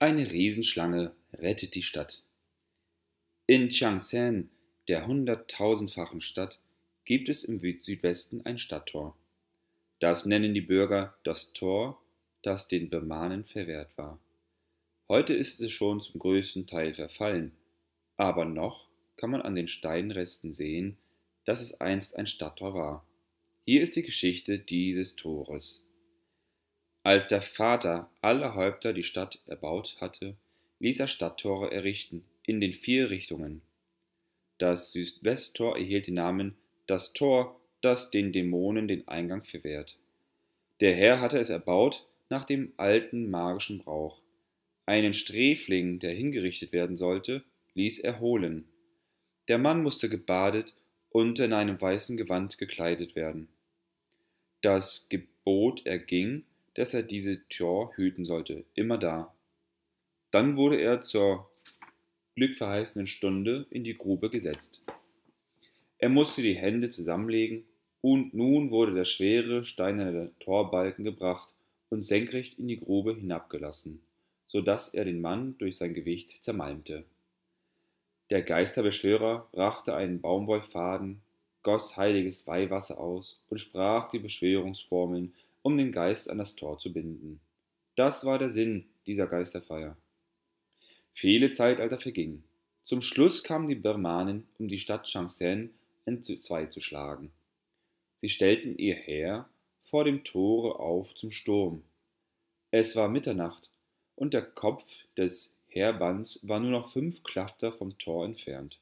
Eine Riesenschlange rettet die Stadt. In Changshan, der hunderttausendfachen Stadt, gibt es im Südwesten ein Stadttor. Das nennen die Bürger das Tor, das den Birmanen verwehrt war. Heute ist es schon zum größten Teil verfallen, aber noch kann man an den Steinresten sehen, dass es einst ein Stadttor war. Hier ist die Geschichte dieses Tores. Als der Vater aller Häupter die Stadt erbaut hatte, ließ er Stadttore errichten in den vier Richtungen. Das Südwesttor erhielt den Namen das Tor, das den Dämonen den Eingang verwehrt. Der Herr hatte es erbaut nach dem alten magischen Brauch. Einen Sträfling, der hingerichtet werden sollte, ließ er holen. Der Mann musste gebadet und in einem weißen Gewand gekleidet werden. Das Gebot erging, dass er diese Tür hüten sollte, immer da. Dann wurde er zur glückverheißenden Stunde in die Grube gesetzt. Er musste die Hände zusammenlegen, und nun wurde der schwere steinerne Torbalken gebracht und senkrecht in die Grube hinabgelassen, so dass er den Mann durch sein Gewicht zermalmte. Der Geisterbeschwörer brachte einen Baumwollfaden, goss heiliges Weihwasser aus und sprach die Beschwörungsformeln um den Geist an das Tor zu binden. Das war der Sinn dieser Geisterfeier. Viele Zeitalter vergingen. Zum Schluss kamen die Birmanen, um die Stadt Shangsen entzwei zu schlagen. Sie stellten ihr Heer vor dem Tore auf zum Sturm. Es war Mitternacht und der Kopf des Heerbands war nur noch fünf Klafter vom Tor entfernt.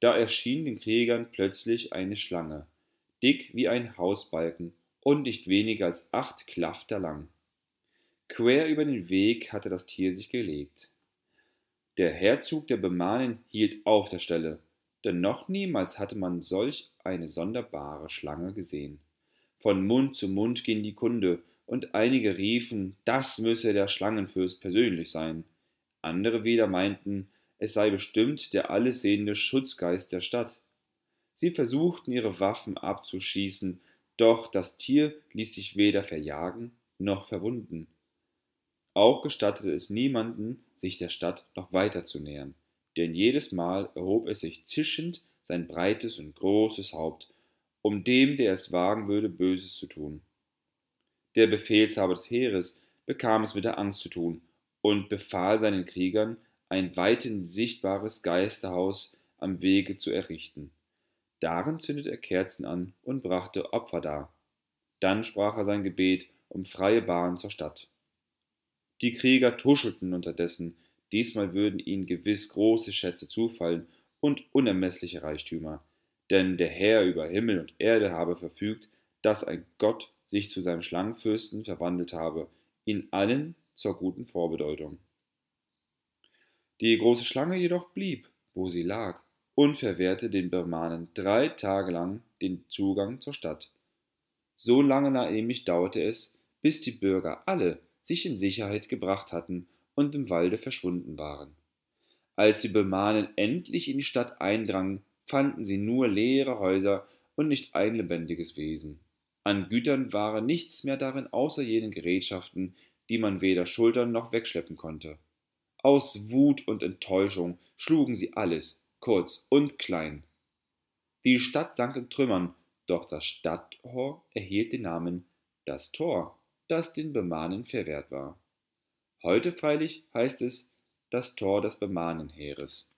Da erschien den Kriegern plötzlich eine Schlange, dick wie ein Hausbalken und nicht weniger als acht Klafter lang. Quer über den Weg hatte das Tier sich gelegt. Der Herzog der Bemanen hielt auf der Stelle, denn noch niemals hatte man solch eine sonderbare Schlange gesehen. Von Mund zu Mund ging die Kunde, und einige riefen, das müsse der Schlangenfürst persönlich sein. Andere wieder meinten, es sei bestimmt der allessehende Schutzgeist der Stadt. Sie versuchten ihre Waffen abzuschießen, doch das Tier ließ sich weder verjagen noch verwunden. Auch gestattete es niemanden, sich der Stadt noch weiter zu nähern, denn jedes Mal erhob es sich zischend sein breites und großes Haupt, um dem, der es wagen würde, Böses zu tun. Der Befehlshaber des Heeres bekam es mit der Angst zu tun und befahl seinen Kriegern, ein weithin sichtbares Geisterhaus am Wege zu errichten. Darin zündete er Kerzen an und brachte Opfer dar. Dann sprach er sein Gebet um freie Bahn zur Stadt. Die Krieger tuschelten unterdessen, diesmal würden ihnen gewiss große Schätze zufallen und unermeßliche Reichtümer, denn der Herr über Himmel und Erde habe verfügt, dass ein Gott sich zu seinem Schlangenfürsten verwandelt habe, in allen zur guten Vorbedeutung. Die große Schlange jedoch blieb, wo sie lag, und verwehrte den Birmanen drei Tage lang den Zugang zur Stadt. So lange nämlich dauerte es, bis die Bürger alle sich in Sicherheit gebracht hatten und im Walde verschwunden waren. Als die Birmanen endlich in die Stadt eindrangen, fanden sie nur leere Häuser und nicht ein lebendiges Wesen. An Gütern war nichts mehr darin außer jenen Gerätschaften, die man weder schultern noch wegschleppen konnte. Aus Wut und Enttäuschung schlugen sie alles, kurz und klein. Die Stadt sank in Trümmern, doch das Stadttor erhielt den Namen das Tor, das den Bemanen verwehrt war. Heute freilich heißt es das Tor des Bemanenheeres.